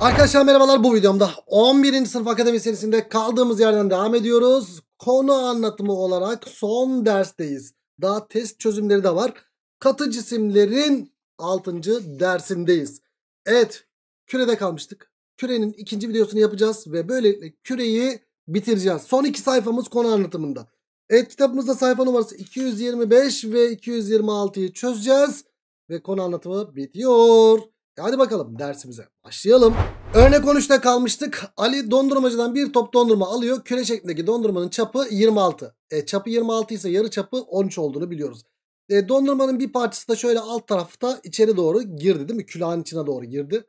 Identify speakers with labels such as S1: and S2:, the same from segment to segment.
S1: Arkadaşlar merhabalar bu videomda 11. sınıf akademi serisinde kaldığımız yerden devam ediyoruz. Konu anlatımı olarak son dersteyiz. Daha test çözümleri de var. Katı cisimlerin 6. dersindeyiz. Evet kürede kalmıştık. Kürenin ikinci videosunu yapacağız ve böylelikle küreyi bitireceğiz. Son iki sayfamız konu anlatımında. Evet kitabımızda sayfa numarası 225 ve 226'yı çözeceğiz. Ve konu anlatımı bitiyor. E, hadi bakalım dersimize başlayalım. Örnek 13'te kalmıştık. Ali dondurmacıdan bir top dondurma alıyor. Küre şeklindeki dondurmanın çapı 26. E, çapı 26 ise yarı çapı 13 olduğunu biliyoruz. E, dondurmanın bir parçası da şöyle alt tarafta içeri doğru girdi değil mi? Külahın içine doğru girdi.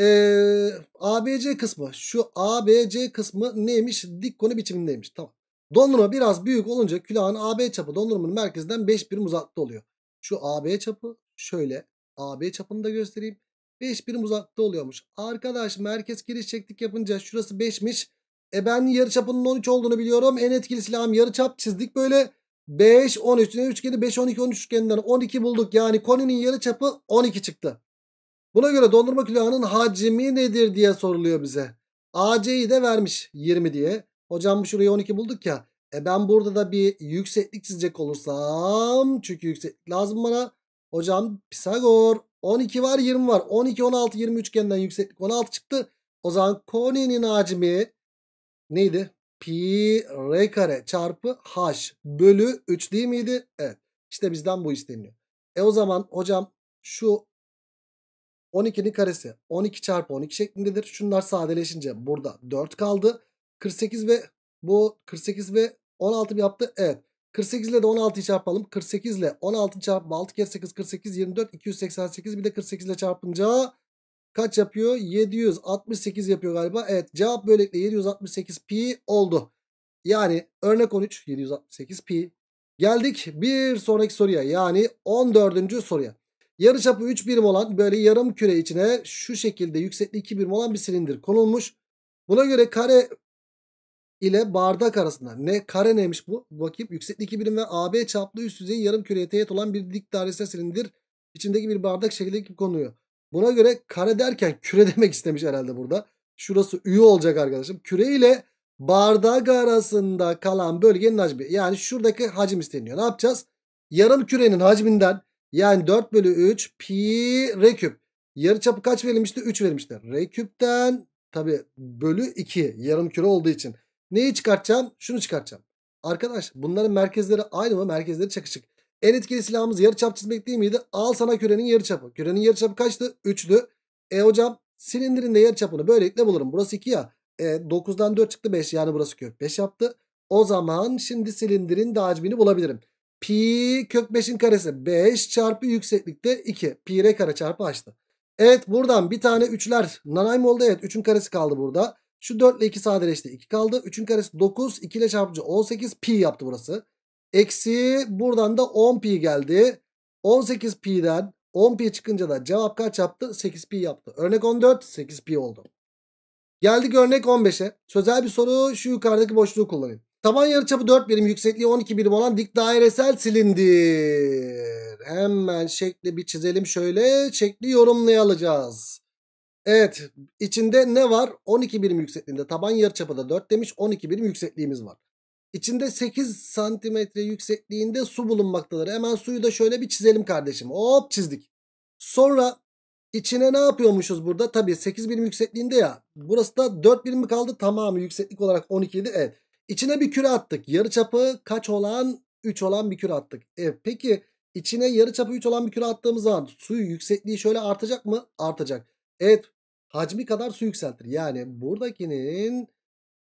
S1: E, ABC kısmı. Şu ABC kısmı neymiş? Dik konu biçimindeymiş. Tamam. Dondurma biraz büyük olunca külahın AB çapı dondurmanın merkezinden 5 birim uzakta oluyor. Şu AB çapı şöyle. AB çapını da göstereyim. 5 birim uzakta oluyormuş. Arkadaş merkez giriş çektik yapınca şurası 5'miş. E ben yarıçapının 13 olduğunu biliyorum. En etkili silahım yarıçap çizdik böyle. 5, 13, ne üçgeni 5, 12, 13 üçgeninden 12 bulduk. Yani koninin yarıçapı 12 çıktı. Buna göre dondurma külahının hacmi nedir diye soruluyor bize. AC'yi de vermiş 20 diye. Hocam şurayı 12 bulduk ya. E ben burada da bir yükseklik çizecek olursam. Çünkü yükseklik lazım bana. Hocam Pisagor 12 var 20 var. 12 16 20 üçgeninden yükseklik 16 çıktı. O zaman koninin hacmi neydi? Pi r kare çarpı h bölü 3 değil miydi? Evet. İşte bizden bu isteniyor. E o zaman hocam şu 12'nin karesi 12 çarpı 12 şeklindedir. Şunlar sadeleşince burada 4 kaldı. 48 ve bu 48 ve 16 yaptı. Evet. 48 ile de 16'yı çarpalım. 48 ile 16 çarpma 6 kere 8 48 24 288 bir de 48 ile çarpınca kaç yapıyor? 768 yapıyor galiba. Evet cevap böylelikle 768 pi oldu. Yani örnek 13 768 pi. Geldik bir sonraki soruya yani 14. soruya. Yarıçapı 3 birim olan böyle yarım küre içine şu şekilde yüksekliği 2 birim olan bir silindir konulmuş. Buna göre kare ile bardak arasında. Ne kare neymiş bu? Bakayım yükseklik 2 birim ve AB çaplı üst yüzeyi yarım küreye teğet olan bir dik dairesel silindir içindeki bir bardak şekilde konuyu. Buna göre kare derken küre demek istemiş herhalde burada. Şurası üye olacak arkadaşım. Küre ile bardak arasında kalan bölgenin hacmi. Yani şuradaki hacim isteniyor. Ne yapacağız? Yarım kürenin hacminden yani 4 bölü 3 pi r küp. Yarı çapı kaç verilmişti? 3 verilmişti. R küpten tabi bölü 2 yarım küre olduğu için. Neyi çıkartacağım? Şunu çıkartacağım. Arkadaş bunların merkezleri aynı mı? Merkezleri çakışık. En etkili silahımız yarı çap çizmek değil miydi? Al sana kürenin yarı çapı. Kürenin yarı yarıçapı kaçtı? Üçlü. E hocam silindirin de yarı yarıçapını böylelikle bulurum. Burası 2 ya. E, 9'dan 4 çıktı 5 yani burası kök 5 yaptı. O zaman şimdi silindirin de hacmini bulabilirim. Pi kök 5'in karesi 5 çarpı yükseklikte 2. Pi r kare çarpı açtı. Evet buradan bir tane 3'ler. Nanay mı oldu? Evet 3'ün karesi kaldı burada. Şu 4 ile 2 sadeleşti 2 kaldı. 3'ün karesi 9 2 ile çarpınca 18 pi yaptı burası. Eksi buradan da 10 pi geldi. 18 pi'den 10 pi çıkınca da cevap kaç yaptı? 8 pi yaptı. Örnek 14 8 pi oldu. Geldik örnek 15'e. Sözel bir soru şu yukarıdaki boşluğu kullanayım. Taban yarıçapı 4 birim yüksekliği 12 birim olan dik dairesel silindir. Hemen şekli bir çizelim şöyle şekli yorumlayalım. Evet içinde ne var? 12 birim yüksekliğinde taban yarıçapı da 4 demiş 12 birim yüksekliğimiz var. İçinde 8 santimetre yüksekliğinde su bulunmaktadır. Hemen suyu da şöyle bir çizelim kardeşim. Hop çizdik. Sonra içine ne yapıyormuşuz burada? Tabii 8 birim yüksekliğinde ya. Burası da 4 birim mi kaldı? Tamamı yükseklik olarak 12 idi. Evet. İçine bir küre attık. Yarıçapı kaç olan? 3 olan bir küre attık. E, peki içine yarıçapı 3 olan bir küre attığımız zaman suyu yüksekliği şöyle artacak mı? Artacak. Evet hacmi kadar su yükseltir. Yani buradakinin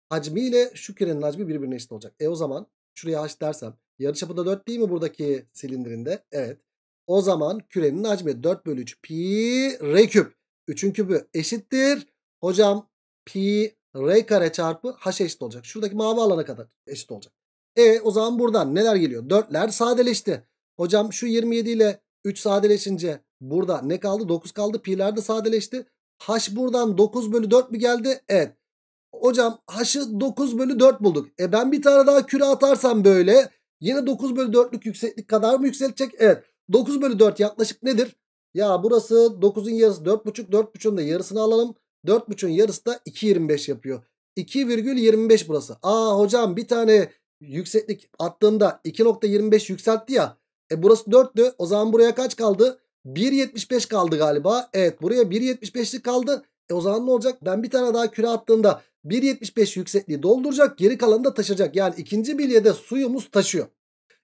S1: hacmiyle şu kürenin hacmi birbirine eşit olacak. E o zaman şuraya h dersem yarıçapı da 4 değil mi buradaki silindirinde? Evet. O zaman kürenin hacmi 4 bölü 3 pi r küp. 3'ün kübü eşittir. Hocam pi r kare çarpı h eşit olacak. Şuradaki mavi alana kadar eşit olacak. E o zaman buradan neler geliyor? 4'ler sadeleşti. Hocam şu 27 ile 3 sadeleşince Burada ne kaldı? 9 kaldı. Pi'ler de sadeleşti. H buradan 9 bölü 4 mi geldi? Evet. Hocam H'ı 9 bölü 4 bulduk. E ben bir tane daha küre atarsam böyle yine 9 bölü 4'lük yükseklik kadar mı yükseltecek? Evet. 9 bölü 4 yaklaşık nedir? Ya burası 9'un yarısı 4,5. 4,5'un da yarısını alalım. 4,5'un yarısı da 2,25 yapıyor. 2,25 burası. Aa hocam bir tane yükseklik attığında 2,25 yükseltti ya. E burası 4'tü. O zaman buraya kaç kaldı? 1.75 kaldı galiba. Evet buraya 1.75'lik kaldı. E o zaman ne olacak? Ben bir tane daha küre attığımda 1.75 yüksekliği dolduracak. Geri kalanı da taşacak. Yani ikinci bilyede suyumuz taşıyor.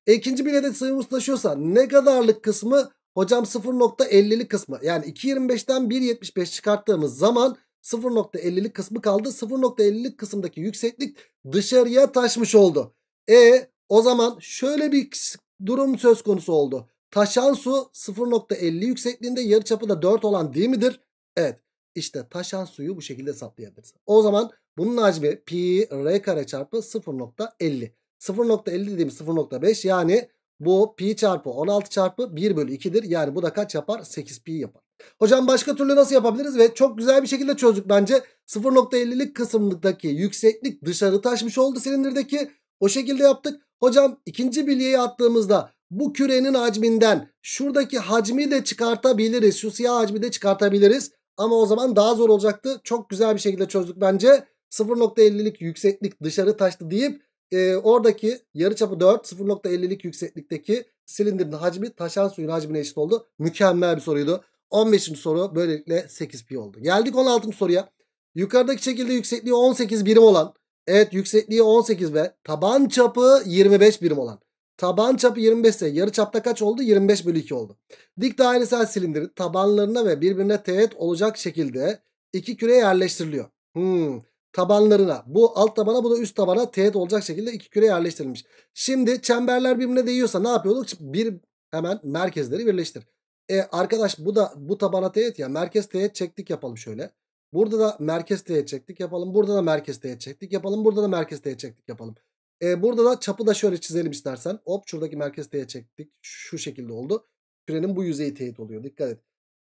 S1: E ikinci bilyede suyumuz taşıyorsa ne kadarlık kısmı? Hocam 0.50'lik kısmı. Yani 2.25'ten 1.75 çıkarttığımız zaman 0.50'lik kısmı kaldı. 0.50'lik kısımdaki yükseklik dışarıya taşmış oldu. E o zaman şöyle bir durum söz konusu oldu. Taşan su 0.50 yüksekliğinde yarıçapı da 4 olan değil midir? Evet. İşte taşan suyu bu şekilde hesaplayabiliriz. O zaman bunun hacmi pi r kare çarpı 0.50. 0.50 dediğimiz 0.5 yani bu pi çarpı 16 çarpı 1 bölü 2'dir. Yani bu da kaç yapar? 8 pi yapar. Hocam başka türlü nasıl yapabiliriz? Ve çok güzel bir şekilde çözdük bence. 0.50'lik kısımdaki yükseklik dışarı taşmış oldu silindirdeki. O şekilde yaptık. Hocam ikinci bilyeyi attığımızda bu kürenin hacminden şuradaki hacmi de çıkartabiliriz. Şu siyah hacmi de çıkartabiliriz. Ama o zaman daha zor olacaktı. Çok güzel bir şekilde çözdük bence. 0.50'lik yükseklik dışarı taştı deyip e, oradaki yarıçapı 4 0.50'lik yükseklikteki silindirin hacmi taşan suyun hacmine eşit oldu. Mükemmel bir soruydu. 15. soru böylelikle 8 pi oldu. Geldik 16. soruya. Yukarıdaki şekilde yüksekliği 18 birim olan evet yüksekliği 18 ve taban çapı 25 birim olan Taban çapı 25 ise yarı çapta kaç oldu? 25 bölü 2 oldu. Dik dairesel silindirin tabanlarına ve birbirine teğet olacak şekilde iki küre yerleştiriliyor. Hmm. Tabanlarına bu alt tabana bu da üst tabana teğet olacak şekilde iki küre yerleştirilmiş. Şimdi çemberler birbirine değiyorsa ne yapıyorduk? Bir hemen merkezleri birleştir. E arkadaş bu da bu tabana teğet ya merkez teğet çektik yapalım şöyle. Burada da merkez teğet çektik yapalım. Burada da merkez teğet çektik yapalım. Burada da merkez teğet çektik yapalım. E, burada da çapı da şöyle çizelim istersen. Hop şuradaki merkez T'ye çektik. Şu şekilde oldu. Kürenin bu yüzeyi teyit oluyor. Dikkat et.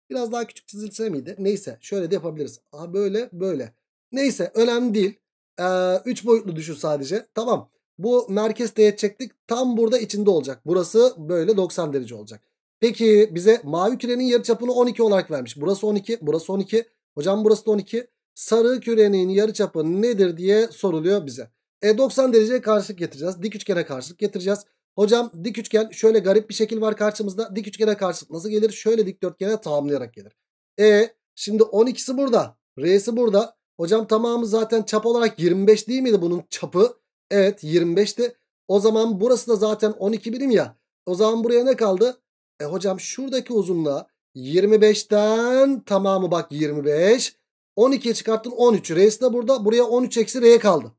S1: Biraz daha küçük çizilse miydi? Neyse şöyle de yapabiliriz. Aha böyle böyle. Neyse önemli değil. 3 ee, boyutlu düşün sadece. Tamam. Bu merkez teğet çektik. Tam burada içinde olacak. Burası böyle 90 derece olacak. Peki bize mavi kürenin yarı çapını 12 olarak vermiş. Burası 12, burası 12. Hocam burası da 12. Sarı kürenin yarı yarıçapı nedir diye soruluyor bize. E 90 dereceye karşılık getireceğiz. Dik üçgene karşılık getireceğiz. Hocam dik üçgen şöyle garip bir şekil var karşımızda. Dik üçgene karşılık nasıl gelir? Şöyle dikdörtgene tamamlayarak gelir. E şimdi 12'si burada. R'si burada. Hocam tamamı zaten çap olarak 25 değil miydi bunun çapı? Evet 25'ti. O zaman burası da zaten 12 birim ya. O zaman buraya ne kaldı? E hocam şuradaki uzunluğa 25'ten tamamı bak 25. 12'ye çıkarttın 13. R'si de burada. Buraya 13 eksi R kaldı.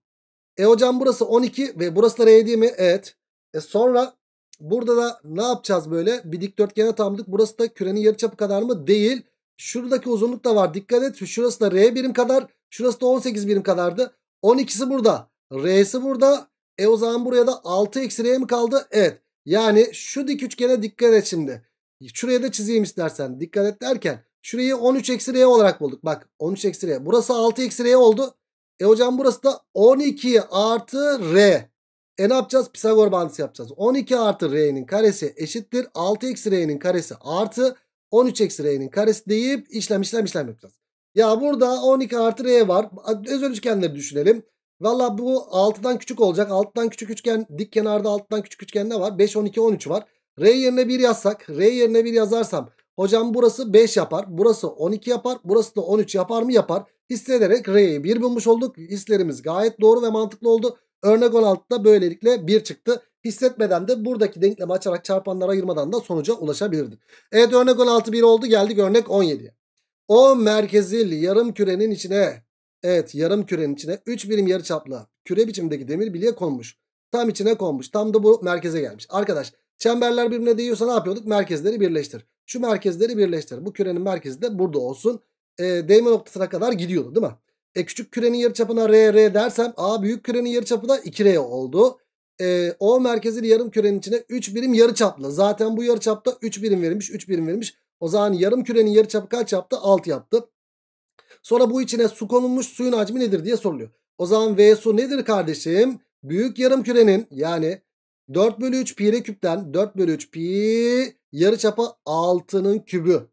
S1: E hocam burası 12 ve burası da R değil mi? Evet. E sonra burada da ne yapacağız böyle? Bir dikdörtgene tamladık. Burası da kürenin yarıçapı kadar mı? Değil. Şuradaki uzunluk da var. Dikkat et. Şurası da R birim kadar. Şurası da 18 birim kadardı. 12'si burada. R'si burada. E o zaman buraya da 6 eksi R mi kaldı? Evet. Yani şu dik üçgene dikkat et şimdi. Şuraya da çizeyim istersen. Dikkat et derken. Şurayı 13 eksi R olarak bulduk. Bak 13 eksi R. Burası 6 eksi R oldu. E hocam burası da 12 artı R. E ne yapacağız? Pisagor bağıntısı yapacağız. 12 artı R'nin karesi eşittir. 6 eksi R'nin karesi artı 13 eksi R'nin karesi deyip işlem işlem işlem yapacağız. Ya burada 12 artı R var. Özel üçgenleri düşünelim. Valla bu 6'dan küçük olacak. 6'dan küçük üçgen dik kenarda 6'dan küçük üçgen ne var? 5, 12, 13 var. R yerine 1 yazsak. R yerine 1 yazarsam. Hocam burası 5 yapar. Burası 12 yapar. Burası da 13 yapar mı? Yapar hissederek R'yi 1 bulmuş olduk. Hislerimiz gayet doğru ve mantıklı oldu. Örnek 16'da böylelikle 1 çıktı. Hissetmeden de buradaki denklemi açarak çarpanlara ayırmadan da sonuca ulaşabilirdik. Evet örnek 16 1 oldu geldik örnek 17'ye. O merkezil yarım kürenin içine evet yarım kürenin içine 3 birim yarı çaplı küre biçimindeki demir bilye konmuş. Tam içine konmuş. Tam da bu merkeze gelmiş. Arkadaş çemberler birbirine değiyorsa ne yapıyorduk? Merkezleri birleştir. Şu merkezleri birleştir. Bu kürenin merkezi de burada olsun e, değme noktasına kadar gidiyordu değil mi? E küçük kürenin yarıçapına R R dersem A büyük kürenin da 2R oldu. E, o merkezli yarım kürenin içine 3 birim yarıçaplı. Zaten bu yarıçapta 3 birim verilmiş, 3 birim verilmiş. O zaman yarım kürenin yarıçapı kaç yaptı? 6 yaptı. Sonra bu içine su konulmuş suyun hacmi nedir diye soruluyor. O zaman V su nedir kardeşim? Büyük yarım kürenin yani 4 bölü 3 pi küpten 4 bölü 3 pi yarıçapa 6'nın kübü.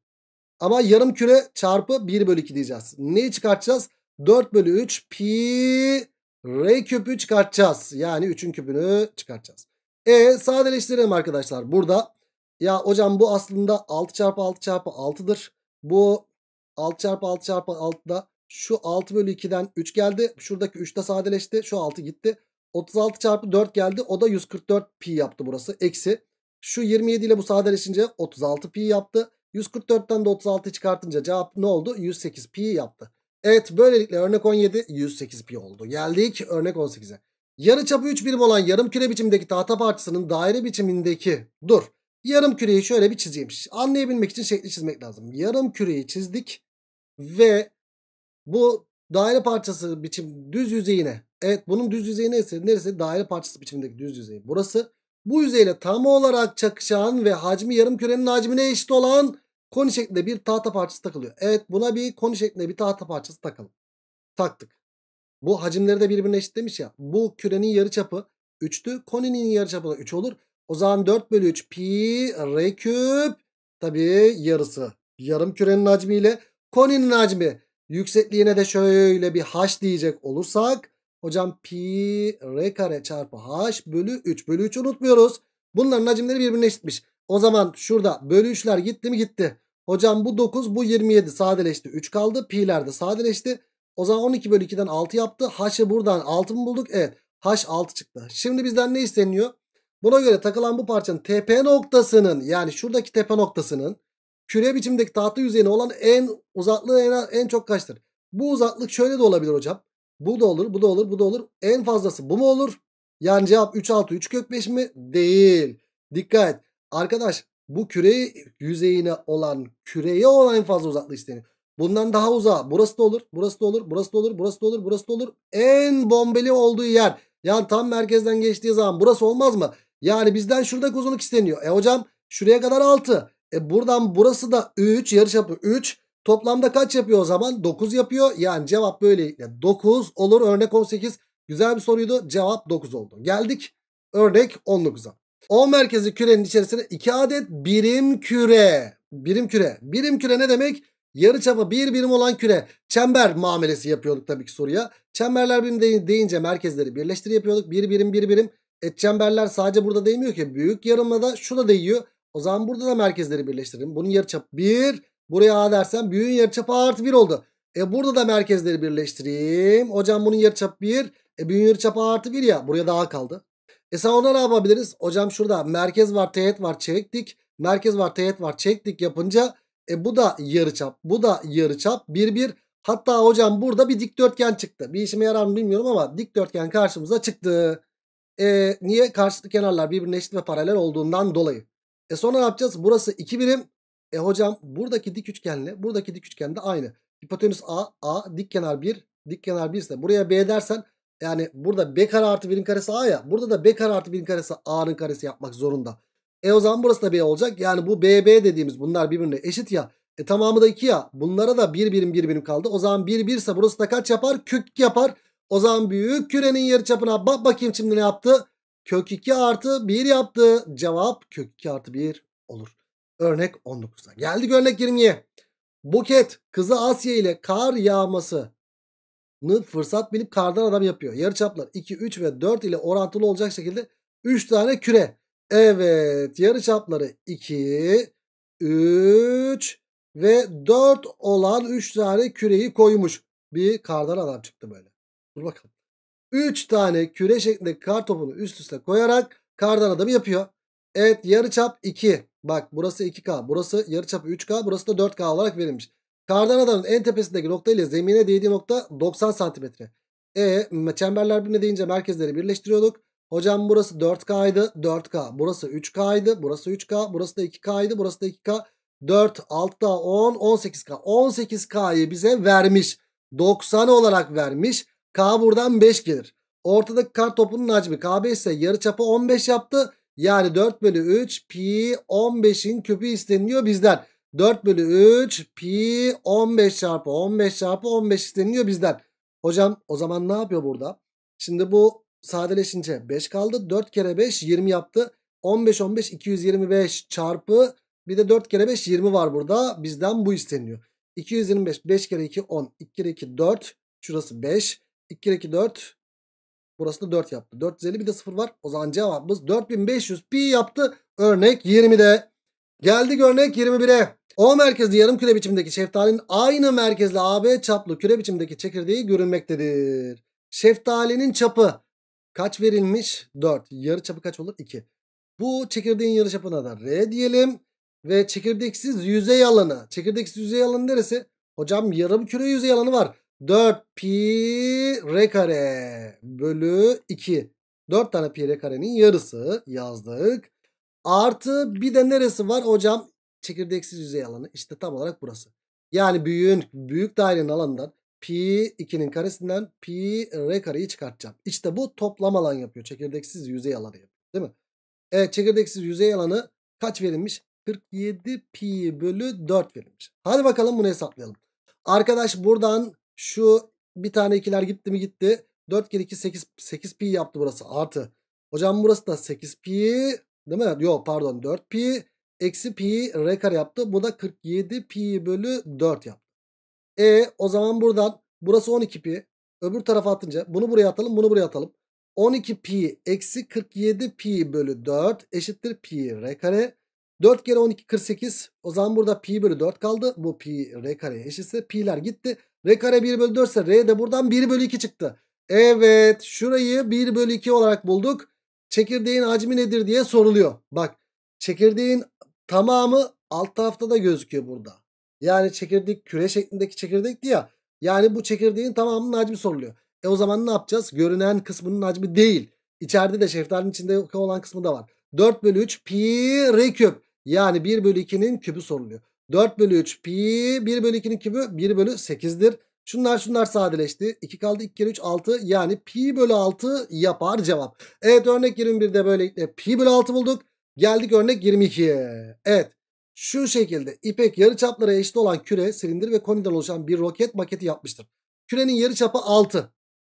S1: Ama yarım küre çarpı 1 bölü 2 diyeceğiz. Neyi çıkartacağız? 4 bölü 3 pi r küpü çıkartacağız. Yani 3'ün küpünü çıkartacağız. E sadeleştirelim arkadaşlar. Burada ya hocam bu aslında 6 çarpı 6 çarpı 6'dır. Bu 6 çarpı 6 çarpı 6'da şu 6 bölü 2'den 3 geldi. Şuradaki 3 de sadeleşti. Şu 6 gitti. 36 çarpı 4 geldi. O da 144 pi yaptı burası. Eksi. Şu 27 ile bu sadeleşince 36 pi yaptı. 144'ten de 36 çıkartınca cevap ne oldu? 108 pi yaptı. Evet böylelikle örnek 17 108 pi oldu. Geldik örnek 18'e. Yarı çapı 3 birim olan yarım küre biçimdeki tahta parçasının daire biçimindeki dur. Yarım küreyi şöyle bir çizeyim. Anlayabilmek için şekli çizmek lazım. Yarım küreyi çizdik ve bu daire parçası biçim düz yüzeyine. Evet bunun düz yüzeyi neresi? Neresi? Daire parçası biçimindeki düz yüzeyi. Burası bu yüzeyle tam olarak çakışan ve hacmi yarım kürenin hacmine eşit olan koni şeklinde bir tahta parçası takılıyor. Evet buna bir koni şeklinde bir tahta parçası takalım. Taktık. Bu hacimleri de birbirine eşit demiş ya. Bu kürenin yarı çapı 3'tü. Koninin yarı çapı da 3 olur. O zaman 4 bölü 3 pi r küp tabi yarısı yarım kürenin hacmiyle koninin hacmi yüksekliğine de şöyle bir h diyecek olursak Hocam pi r kare çarpı h bölü 3. Bölü 3 unutmuyoruz. Bunların hacimleri birbirine eşitmiş. O zaman şurada bölü 3'ler gitti mi gitti. Hocam bu 9 bu 27 sadeleşti. 3 kaldı pi'ler de sadeleşti. O zaman 12 bölü 2'den 6 yaptı. H'ı buradan 6 mı bulduk? Evet. H 6 çıktı. Şimdi bizden ne isteniyor? Buna göre takılan bu parçanın tepe noktasının yani şuradaki tepe noktasının küre biçimdeki tahta yüzeyine olan en uzaklığı en, en çok kaçtır? Bu uzaklık şöyle de olabilir hocam. Bu da olur, bu da olur, bu da olur. En fazlası bu mu olur? Yani cevap 3 6 3 kök 5 mi? Değil. Dikkat. Arkadaş bu küre yüzeyine olan küreye olan en fazla uzaklık isteniyor. Bundan daha uzağa burası da olur, burası da olur, burası da olur, burası da olur, burası da olur. En bombeli olduğu yer. Yani tam merkezden geçtiği zaman burası olmaz mı? Yani bizden şuradaki uzunluk isteniyor. E hocam şuraya kadar 6. E buradan burası da 3 Yarı yarıçapı 3. Toplamda kaç yapıyor o zaman? 9 yapıyor. Yani cevap böyle. 9 olur. Örnek 18. Güzel bir soruydu. Cevap 9 oldu. Geldik örnek 19'a. 10 merkezi kürenin içerisine 2 adet birim küre. Birim küre. Birim küre ne demek? Yarı çapı bir birim olan küre. Çember muamelesi yapıyorduk tabii ki soruya. Çemberler birim deyince merkezleri birleştir yapıyorduk. Bir birim bir birim. Et çemberler sadece burada değmiyor ki. Büyük yarımla da şu değiyor. O zaman burada da merkezleri birleştirelim. Bunun yarıçapı 1. Buraya A dersen büyüğün yarıçapı artı 1 oldu. E burada da merkezleri birleştireyim. Hocam bunun yarıçapı 1. E büyüğün yarıçapı artı 1 ya. Buraya daha kaldı. E sen ona ne yapabiliriz? Hocam şurada merkez var teğet var çektik. Merkez var teğet var çektik yapınca e bu da yarıçap. Bu da yarıçap. 1 1. Hatta hocam burada bir dikdörtgen çıktı. Bir işime yarar mı bilmiyorum ama dikdörtgen karşımıza çıktı. E, niye? Karşılıklı kenarlar birbirine eşit ve paralel olduğundan dolayı. E sonra ne yapacağız? Burası 2 birim. E hocam buradaki dik üçgenle buradaki dik üçgen de aynı. Hipotenüs A, A dik kenar 1, dik kenar 1 ise buraya B dersen yani burada B kare artı 1'in karesi A ya. Burada da B kare artı 1'in karesi A'nın karesi yapmak zorunda. E o zaman burası da B olacak. Yani bu BB dediğimiz bunlar birbirine eşit ya. E tamamı da 2 ya. Bunlara da 1 bir birim 1 bir birim kaldı. O zaman 1 1 ise burası da kaç yapar? Kök yapar. O zaman büyük kürenin yarıçapına bak bakayım şimdi ne yaptı? Kök 2 artı 1 yaptı. Cevap kök 2 artı 1 olur. Örnek 19'a. geldi. örnek 20'ye. Buket kızı Asya ile kar yağması'nı fırsat bilip kardan adam yapıyor. Yarıçaplar 2, 3 ve 4 ile orantılı olacak şekilde 3 tane küre. Evet yarıçapları 2, 3 ve 4 olan 3 tane küreyi koymuş. Bir kardan adam çıktı böyle. Dur bakalım. 3 tane küre şeklinde kar topunu üst üste koyarak kardan adamı yapıyor. Evet yarıçap 2. Bak burası 2K. Burası yarıçapı 3K. Burası da 4K olarak verilmiş. Kardan adanın en tepesindeki nokta ile zemine değdiği nokta 90 santimetre. E çemberler birbirine deyince merkezleri birleştiriyorduk. Hocam burası 4 k idi, 4K. Burası 3 k idi, Burası 3K. Burası da 2 k idi, Burası da 2K. 4, 6 10, 18K. 18K'yı bize vermiş. 90 olarak vermiş. K buradan 5 gelir. Ortadaki kar topunun hacmi K5 ise yarı çapı 15 yaptı. Yani 4 bölü 3 pi 15'in küpü isteniliyor bizden. 4 bölü 3 pi 15 çarpı 15 çarpı 15 isteniliyor bizden. Hocam o zaman ne yapıyor burada? Şimdi bu sadeleşince 5 kaldı. 4 kere 5 20 yaptı. 15 15 225 çarpı bir de 4 kere 5 20 var burada. Bizden bu isteniyor. 225 5 kere 2 10 2 kere 2 4 şurası 5 2 kere 2 4 Burası da 4 yaptı. 450 bir de 0 var. O zaman cevabımız 4500 pi yaptı. Örnek 20'de. Geldik örnek 21'e. O merkezli yarım küre biçimdeki şeftalinin aynı merkezli AB çaplı küre biçimdeki çekirdeği görünmektedir. Şeftalinin çapı kaç verilmiş? 4. Yarı çapı kaç olur? 2. Bu çekirdeğin yarı çapına da R diyelim. Ve çekirdeksiz yüzey alanı. Çekirdeksiz yüzey alanı neresi? Hocam yarım küre yüzey alanı var. 4 pi r kare bölü 2. 4 tane pi r karenin yarısı yazdık. Artı bir de neresi var hocam? Çekirdeksiz yüzey alanı. İşte tam olarak burası. Yani büyüğün, büyük dairenin alanından pi 2'nin karesinden pi r kareyi çıkartacağım. İşte bu toplam alan yapıyor. Çekirdeksiz yüzey alanı yapıyor. Değil mi? Evet çekirdeksiz yüzey alanı kaç verilmiş? 47 pi bölü 4 verilmiş. Hadi bakalım bunu hesaplayalım. Arkadaş buradan şu bir tane ikiler gitti mi gitti. 4 kere 2 8 8 pi yaptı burası artı. Hocam burası da 8 pi değil mi? Yok pardon 4 pi eksi pi r kare yaptı. Bu da 47 pi bölü 4 yaptı. E o zaman buradan burası 12 pi. Öbür tarafa atınca bunu buraya atalım bunu buraya atalım. 12 pi eksi 47 pi bölü 4 eşittir pi r kare. 4 kere 12 48 o zaman burada pi bölü 4 kaldı. Bu pi r kare eşitse pi'ler gitti. R kare 1 bölü 4 ise R de buradan 1 bölü 2 çıktı. Evet şurayı 1 bölü 2 olarak bulduk. Çekirdeğin hacmi nedir diye soruluyor. Bak çekirdeğin tamamı alt tarafta da gözüküyor burada. Yani çekirdek küre şeklindeki çekirdekti ya. Yani bu çekirdeğin tamamının hacmi soruluyor. E o zaman ne yapacağız? Görünen kısmının hacmi değil. İçeride de şeftalinin içinde olan kısmı da var. 4 bölü 3 pi r küp. Yani 1 bölü 2'nin kübü soruluyor. 4 bölü 3 pi 1 bölü 2'nin kübü 1 bölü 8'dir. Şunlar şunlar sadeleşti. 2 kaldı 2 kere 3 6 yani pi bölü 6 yapar cevap. Evet örnek 21'de böylelikle pi bölü 6 bulduk. Geldik örnek 22'ye. Evet şu şekilde ipek yarıçaplara eşit olan küre silindir ve koniden oluşan bir roket maketi yapmıştır. Kürenin yarıçapı 6.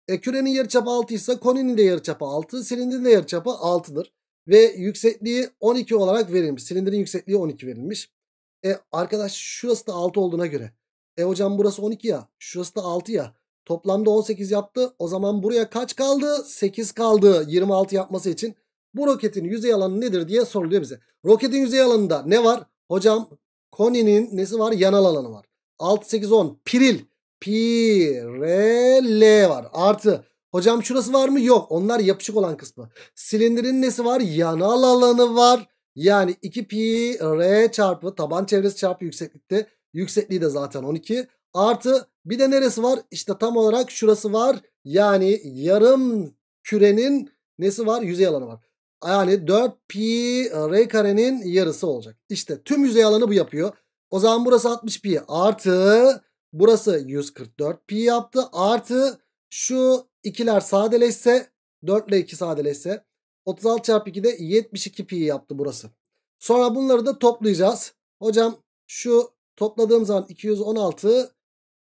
S1: E, kürenin yarıçapı 6 ise koninin de yarıçapı 6 silindirin de yarıçapı 6'dır. Ve yüksekliği 12 olarak verilmiş. Silindirin yüksekliği 12 verilmiş. E arkadaş şurası da 6 olduğuna göre. E hocam burası 12 ya. Şurası da 6 ya. Toplamda 18 yaptı. O zaman buraya kaç kaldı? 8 kaldı 26 yapması için. Bu roketin yüzey alanı nedir diye soruluyor bize. Roketin yüzey alanında ne var? Hocam koninin nesi var? Yanal alanı var. 6, 8, 10. Piril. Pi, R, L var. Artı. Hocam şurası var mı? Yok. Onlar yapışık olan kısmı. Silindirin nesi var? Yanal alanı var. Yani 2 pi r çarpı taban çevresi çarpı yükseklikte. Yüksekliği de zaten 12. Artı bir de neresi var? İşte tam olarak şurası var. Yani yarım kürenin nesi var? Yüzey alanı var. Yani 4 pi r karenin yarısı olacak. İşte tüm yüzey alanı bu yapıyor. O zaman burası 60 pi artı burası 144 pi yaptı. Artı şu ikiler sadeleşse 4 ile 2 sadeleşse 36 çarpı 2'de 72 pi yaptı burası. Sonra bunları da toplayacağız. Hocam şu topladığım zaman 216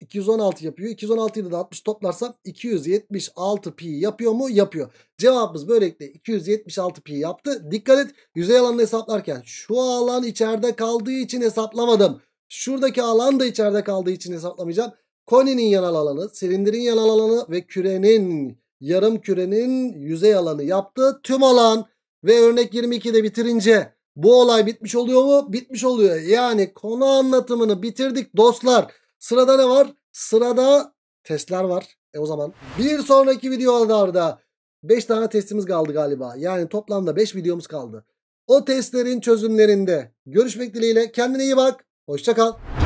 S1: 216 yapıyor. 216'yı da 60 toplarsam 276 pi yapıyor mu? Yapıyor. Cevabımız böylelikle 276 pi yaptı. Dikkat et yüzey alanını hesaplarken şu alan içeride kaldığı için hesaplamadım. Şuradaki alan da içeride kaldığı için hesaplamayacağım. Koninin yanal alanı, silindirin yanal alanı ve kürenin yarım kürenin yüzey alanı yaptı. Tüm alan ve örnek 22'de bitirince bu olay bitmiş oluyor mu? Bitmiş oluyor. Yani konu anlatımını bitirdik dostlar. Sırada ne var? Sırada testler var. E o zaman bir sonraki videolarda 5 tane testimiz kaldı galiba. Yani toplamda 5 videomuz kaldı. O testlerin çözümlerinde görüşmek dileğiyle. Kendine iyi bak. Hoşçakal. kal.